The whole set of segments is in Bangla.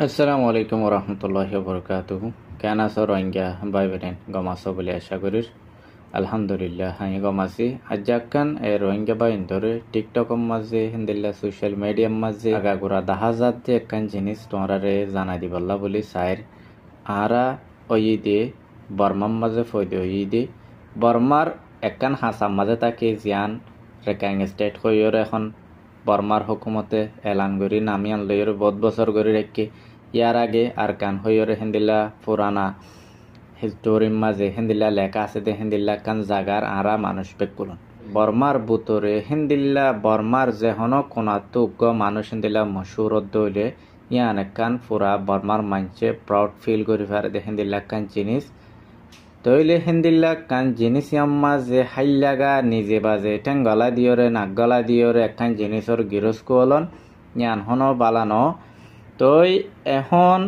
আসসালামু আলাইকুম রহমতুল্লাহ বরকাতুহু কেন আছো রোহিঙ্গা ভাই বেরেন গমাছো বলে আশা করি আলহামদুলিল্লাহ হাই গমাছি আজ্জাকান এ রোহিঙ্গা বা ইন্দোরে টিকটক মাঝে হিন্দিল্লা সোশ্যাল মিডিয়াম মাঝে আগাগোড়া দেখা দিয়ে একখান জিনিস তোমারে জানাই দিবাল্লা বলি সায়ের আহারা ওই দিয়ে বর্মার মাঝে ফৈদে ওই দিয়ে বর্মার একখান হাসাম মাঝে তাকে জিয়ান রেকাং স্টেট হইয়র এখন বর্মার হকুমতে এলান গরি নামি আনলইয়ের বদ বছর গরি রেখে ইয়ার আগে আর কান হইয়ের হেন্দিলা পুরানা হিস্টোরির মাঝে হেন্দিলা লেখা আছে দে হেন্দিল্লা কান জাগার আরা মানুষ বেকুলন বর্মার বুতরে হিন্দিল্লা বর্মার যেহন কোনাতো গ মানুষ হিন্দিল্লা মশুরত দৌলে ইয়ান কান পুরা বর্মার মাঞ্চে প্রাউড ফিল করি ফারে দে হিন্দিল্লা কান জিনিস তৈলে হেন্দিল্লা কান জিনিস আম্মা যে হাইল্লাগা নিজে বাজে ঠেং গলা দিয়রে নাক গলা দিয়রে একখান জিনিসর গিরস্কু অলন ইয়ান হনো বালানো তই এখন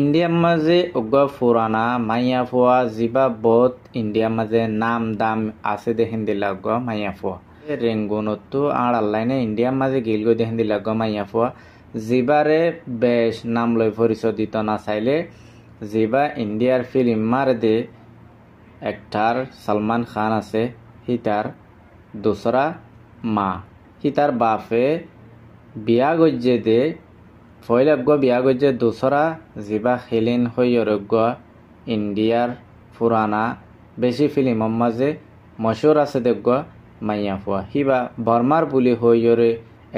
ইন্ডিয়ার মাঝে অজ্ঞা ফুরানা মাইয়া ফুয়া জিবা বত ইন্ডিয়ার মাঝে নাম দাম আছে দেখেন দিলা গ মাইয়া ফুয়া রেঙ্গুনতো আর আল্লাইনে ইন্ডিয়ার মাঝে গিল গই দেখেন দিলা অজ্ঞা মাইয়া ফুয়া জিবারে বেশ নাম লই পরিচয় দিত না চাইলে জিবা ইন্ডিয়ার ফিল্ম মার দে এক্টাৰ চলমান খান আছে সীতাৰ দোচৰা মা সীতাৰ বাপে বিয়া গজ্যে দে ভৈলজ্ঞ বিয়া গজ্যে দোচৰা জীৱা শিলীন শৈয়ৰজ্ঞ ইণ্ডিয়াৰ পুৰাণা বেছি ফিলিমৰ মাজে মচুৰ আছে দেগ্য মাইয়া পোৱা সিবা বৰ্মাৰ বুলি শৈয়ৰে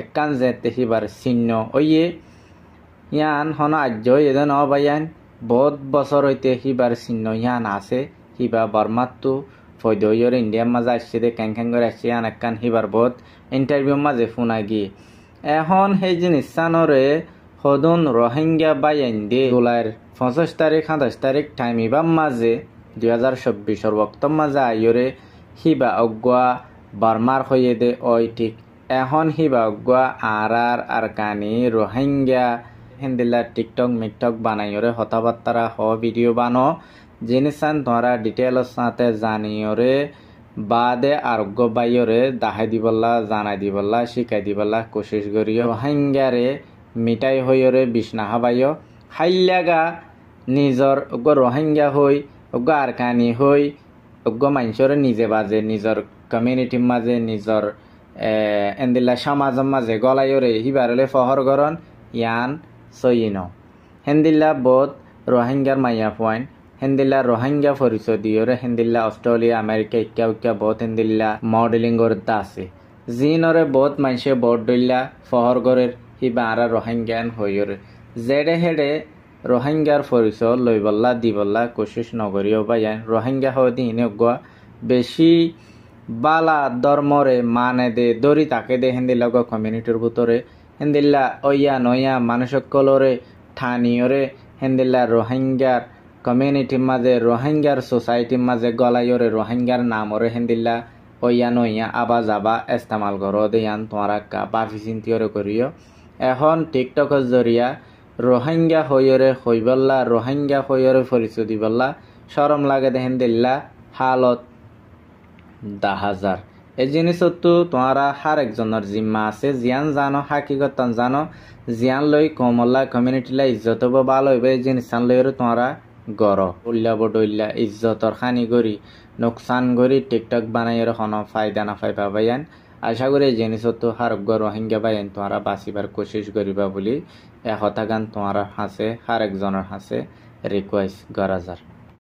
একান যেতে সিবাৰ চিহ্ন অয়ে ইয়ান সন আজ্যই এজন অবায়ান বহুত বছৰ সৈতে সিবাৰ চিহ্ন ইয়ান আছে হিবা বর্মাত্তু ফয়দয়র ইন্ডিয়ার মাঝে আসছে দে ক্যাং ক্যাং করে আসছে আন একখান হিবার বোধ ইন্টারভিউর মাঝে ফোনা এখন সেই জিনিস চানরে সদন রোহিঙ্গা বাই আইন্দে জুলাইয়ের পঁচাশ তারিখ সাতাশ তারিখ টাইম ইবার মাঝে দুই হাজার চব্বিশর বক্তব্য মাঝে আইরে হিবা অগুয়া বার্মার হয়ে দে ঠিক এখন হিবা অগুয়া আর আর আর কানি রোহিঙ্গা হেন্দিলা টিকটক মিকটক ওরে হতাবার্তারা হ ভিডিও বানো জিনিসান তোমরা ডিটেলস সাথে জানিয়রে বাদে আরোগ্য বাইরে দাহাই দিবল্লা জানাই দিবল্লা শিখাই দিবল্লা কোশিস করিও হাইঙ্গারে মিটাই হইরে বিষ্ণাহা বাইয় হাইল্যাগা নিজর অগ্য রোহিঙ্গা হই অগ্য আরকানি হই অগ্য মানুষরে নিজে বাজে নিজর কমিউনিটির মাঝে নিজর এন্দিল্লা সমাজের মাঝে গলাইরে হিবারলে ফহর গরন ইয়ান so you know. Hendilla both Rohingya Maya point. হেন্দিল্লা Rohingya পরিচয় হেন্দিল্লা অষ্ট্ৰেলিয়া আমেৰিকা ইকা উকা বহুত হেন্দিল্লা মডেলিঙৰ করতা আছে জিনরে বহুত মানুষে বড়দিল্লা ফহর গরের হিবা আরা রোহিঙ্গান হেৰে জেডে হেডে লৈ বল্লা দি দিবল্লা কোশিস নগৰীয় বা ইয়ান রোহিঙ্গা হয়তো এনেকুৱা বেছি বালা ধৰ্মৰে মানে দে দরি তাকে দে হেন্দিল্লা কমিউনিটিৰ ভিতরে হেন্দিল্লা অয়া নয়া মানুষকলরে ঠানিয়রে হেন্দিল্লা রোহিঙ্গার কমিউনিটির মাঝে রোহিঙ্গার সোসাইটির মাঝে গলাইয়রে রোহিঙ্গার নামরে হেন্দিল্লা অয়া নয়া আবা যাবা ইস্তেমাল করো দেয়ান তোমারা কা বাফি চিন্তিয়রে করিও এখন টিকটকের জরিয়া রোহিঙ্গা হইয়রে হইবল্লা রোহিঙ্গা হইয়রে পরিচয় দিবল্লা সরম লাগে দেখেন দিল্লা হালত দা হাজার এই জিনিসতো তোমাৰ সাৰ একজনৰ জিম্মা আছে জীয়ান জানো হাকিগত জানো জীয়ান লৈ কমলা কমিউনিটিলৈ ইজ্জত হ'ব ভাল হ'ব এই জিনিসান লৈ আৰু তোমাৰ গৰ উলিয়াব দলিয়া ইজ্জতৰ খানি কৰি নোকচান কৰি টিকটক বনাই আৰু সন ফাইদা নাফাই পাবাই আন আশা কৰি এই জিনিসতো হাৰ গৰ সংজ্ঞা পাই আন তোমাৰ বাচিবাৰ কোচিছ কৰিবা বুলি এশটা গান তোমাৰ সাঁচে সাৰ একজনৰ সাঁচে ৰিকুৱেষ্ট গৰাজাৰ